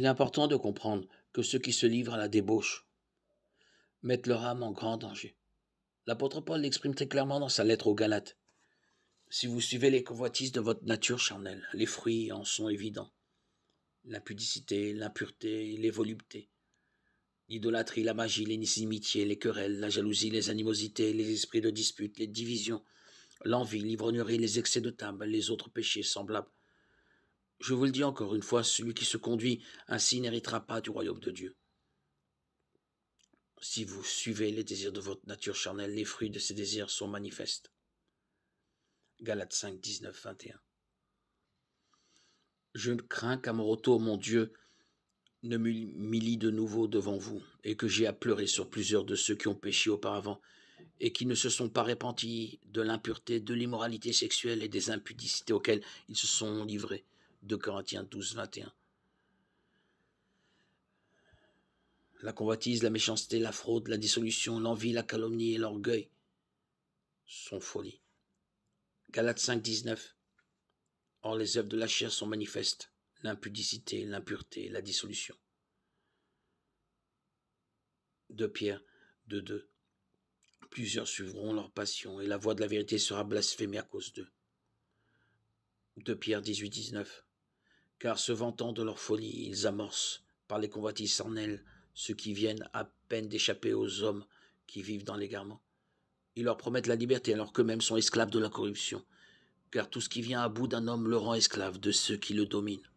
Il est important de comprendre que ceux qui se livrent à la débauche mettent leur âme en grand danger. L'apôtre Paul l'exprime très clairement dans sa lettre aux Galates. Si vous suivez les convoitises de votre nature charnelle, les fruits en sont évidents. L'impudicité, l'impureté, les voluptés, l'idolâtrie, la magie, les inimitiés, les querelles, la jalousie, les animosités, les esprits de dispute, les divisions, l'envie, l'ivrognerie, les excès de table, les autres péchés semblables je vous le dis encore une fois, celui qui se conduit ainsi n'héritera pas du royaume de Dieu. Si vous suivez les désirs de votre nature charnelle, les fruits de ces désirs sont manifestes. Galates 5, 19, 21. Je crains qu'à mon retour, mon Dieu ne m'humilie de nouveau devant vous, et que j'ai à pleurer sur plusieurs de ceux qui ont péché auparavant, et qui ne se sont pas repentis de l'impureté, de l'immoralité sexuelle et des impudicités auxquelles ils se sont livrés 2 Corinthiens 12, 21. La convoitise, la méchanceté, la fraude, la dissolution, l'envie, la calomnie et l'orgueil sont folies. Galates 5, 19. Or les œuvres de la chair sont manifestes, l'impudicité, l'impureté, la dissolution. 2 Pierre 2, 2. Plusieurs suivront leur passion et la voix de la vérité sera blasphémée à cause d'eux. 2 Pierre 18, 19 car se vantant de leur folie, ils amorcent, par les convoitises en elles, ceux qui viennent à peine d'échapper aux hommes qui vivent dans l'égarement. Ils leur promettent la liberté alors qu'eux-mêmes sont esclaves de la corruption, car tout ce qui vient à bout d'un homme le rend esclave de ceux qui le dominent.